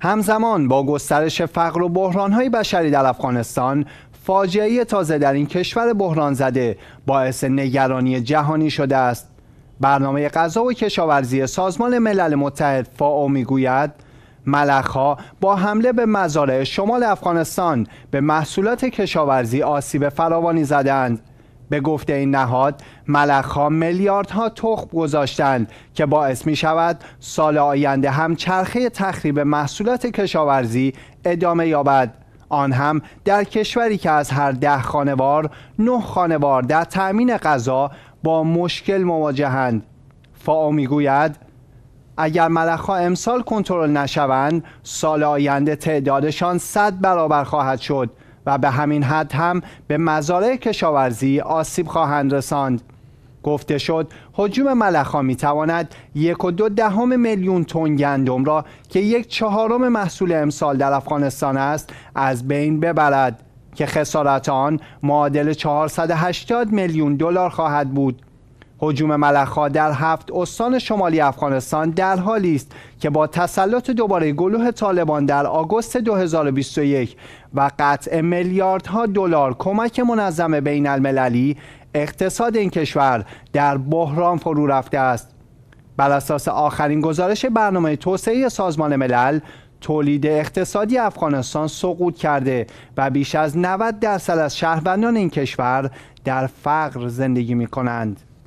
همزمان با گسترش فقر و بحرانهای بشری در افغانستان فاجعه تازه در این کشور بحران زده باعث نگرانی جهانی شده است برنامه غذا و کشاورزی سازمان ملل متحد فاو میگوید ملخها با حمله به مزارع شمال افغانستان به محصولات کشاورزی آسیب فراوانی زدند به گفته این نهاد میلیارد میلیاردها تخم گذاشتند که باعث می شود سال آینده هم چرخه تخریب محصولات کشاورزی ادامه یابد آن هم در کشوری که از هر ده خانوار نه خانوار در تأمین غذا با مشکل مواجهند فاو میگوید اگر ملخها امسال کنترل نشوند سال آینده تعدادشان صد برابر خواهد شد و به همین حد هم به مزارع کشاورزی آسیب خواهند رساند گفته شد حجوم ملخا می تواند یک و دو دهم میلیون تن گندم را که یک چهارم محصول امسال در افغانستان است از بین ببرد که خسارت آن معادل 480 میلیون دلار خواهد بود حجوم ملخا در هفت استان شمالی افغانستان در حالی است که با تسلط دوباره گلوه طالبان در آگوست 2021 و قطع میلیاردها دلار کمک منظم بین المللی اقتصاد این کشور در بحران فرو رفته است بر اساس آخرین گزارش برنامه توسعه سازمان ملل تولید اقتصادی افغانستان سقوط کرده و بیش از 90 درصد از شهروندان این کشور در فقر زندگی می کنند.